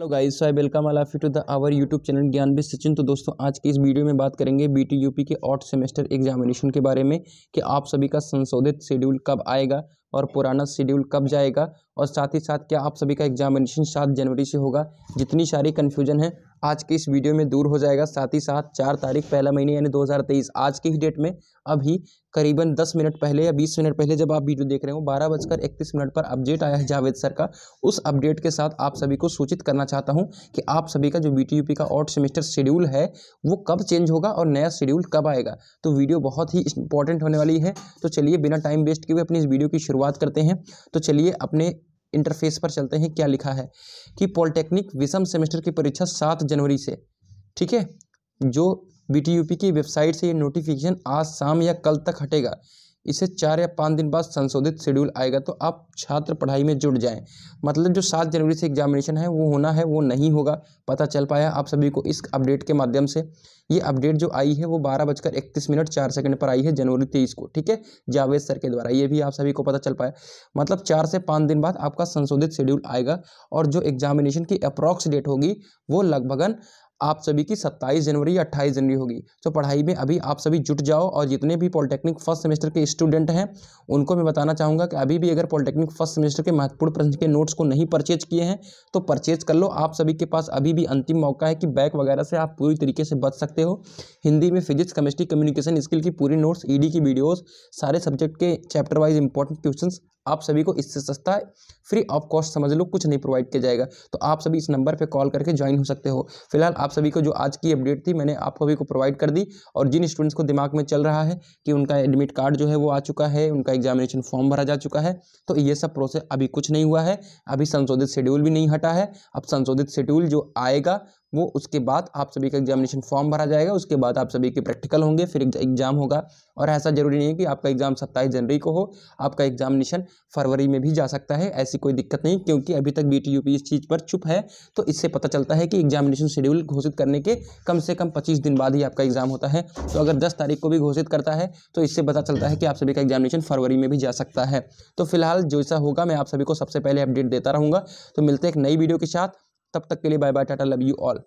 hello guys so I welcome all to the our YouTube channel ज्ञान भी सचिन तो दोस्तों आज की इस वीडियो में बात करेंगे बी टी के आठ सेमेस्टर एग्जामिनेशन के बारे में कि आप सभी का संशोधित शेड्यूल कब आएगा और पुराना शेड्यूल कब जाएगा और साथ ही साथ क्या आप सभी का एग्जामिनेशन सात जनवरी से होगा जितनी सारी कन्फ्यूजन है आज के इस वीडियो में दूर हो जाएगा साथ ही साथ चार तारीख पहला महीने यानी 2023 आज की ही डेट में अभी करीबन 10 मिनट पहले या 20 मिनट पहले जब आप वीडियो देख रहे हो बारह बजकर इकतीस मिनट पर अपडेट आया है जावेद सर का उस अपडेट के साथ आप सभी को सूचित करना चाहता हूँ कि आप सभी का जो बी का आउट सेमेस्टर शेड्यूल है वो कब चेंज होगा और नया शेड्यूल कब आएगा तो वीडियो बहुत ही इंपॉर्टेंट होने वाली है तो चलिए बिना टाइम वेस्ट किए अपनी इस वीडियो की शुरुआत करते हैं तो चलिए अपने इंटरफेस पर चलते हैं क्या लिखा है कि पॉलिटेक्निक विषम सेमेस्टर की परीक्षा सात जनवरी से ठीक है जो बी की वेबसाइट से ये नोटिफिकेशन आज शाम या कल तक हटेगा इसे चार या पाँच दिन बाद संशोधित शेड्यूल आएगा तो आप छात्र पढ़ाई में जुट जाएं मतलब जो सात जनवरी से एग्जामिनेशन है वो होना है वो नहीं होगा पता चल पाया आप सभी को इस अपडेट के माध्यम से ये अपडेट जो आई है वो बारह बजकर इकतीस मिनट चार सेकंड पर आई है जनवरी तेईस को ठीक है जावेद सर के द्वारा ये भी आप सभी को पता चल पाया मतलब चार से पाँच दिन बाद आपका संशोधित शेड्यूल आएगा और जो एग्जामिनेशन की अप्रॉक्स डेट होगी वो लगभगन आप सभी की 27 जनवरी या 28 जनवरी होगी तो पढ़ाई में अभी आप सभी जुट जाओ और जितने भी पॉलिटेक्निक फर्स्ट सेमेस्टर के स्टूडेंट हैं उनको मैं बताना चाहूँगा कि अभी भी अगर पॉलिटेक्निक फर्स्ट सेमेस्टर के महत्वपूर्ण प्रश्न के नोट्स को नहीं परचेज किए हैं तो परचेज कर लो आप सभी के पास अभी भी अंतिम मौका है कि बैक वगैरह से आप पूरी तरीके से बच सकते हो हिंदी में फिजिक्स केमिस्ट्री कम्युनिकेशन स्किल की पूरी नोट्स ई की वीडियोज़ सारे सब्जेक्ट के चैप्टर वाइज इंपॉर्टेंट क्वेश्चन आप सभी को इससे सस्ता है फ्री ऑफ कॉस्ट समझ लो कुछ नहीं प्रोवाइड किया जाएगा तो आप सभी इस नंबर पे कॉल करके ज्वाइन हो सकते हो फिलहाल आप सभी को जो आज की अपडेट थी मैंने आप सभी को प्रोवाइड कर दी और जिन स्टूडेंट्स को दिमाग में चल रहा है कि उनका एडमिट कार्ड जो है वो आ चुका है उनका एग्जामिनेशन फॉर्म भरा जा चुका है तो ये सब प्रोसेस अभी कुछ नहीं हुआ है अभी संशोधित शेड्यूल भी नहीं हटा है अब संशोधित शेड्यूल जो आएगा वो उसके बाद आप सभी का एग्जामिनेशन फॉर्म भरा जाएगा उसके बाद आप सभी के प्रैक्टिकल होंगे फिर एग्जाम होगा और ऐसा जरूरी नहीं है कि आपका एग्जाम सत्ताईस जनवरी को हो आपका एग्जामिनेशन फरवरी में भी जा सकता है ऐसी कोई दिक्कत नहीं क्योंकि अभी तक बी टी इस चीज़ पर चुप है तो इससे पता चलता है कि एग्जामिनेशन शेड्यूल घोषित करने के कम से कम पच्चीस दिन बाद ही आपका एग्जाम होता है तो अगर दस तारीख को भी घोषित करता है तो इससे पता चलता है कि आप सभी का एग्जामिनेशन फरवरी में भी जा सकता है तो फिलहाल जैसा होगा मैं आप सभी को सबसे पहले अपडेट देता रहूँगा तो मिलते एक नई वीडियो के साथ तब तक के लिए bye bye tata love you all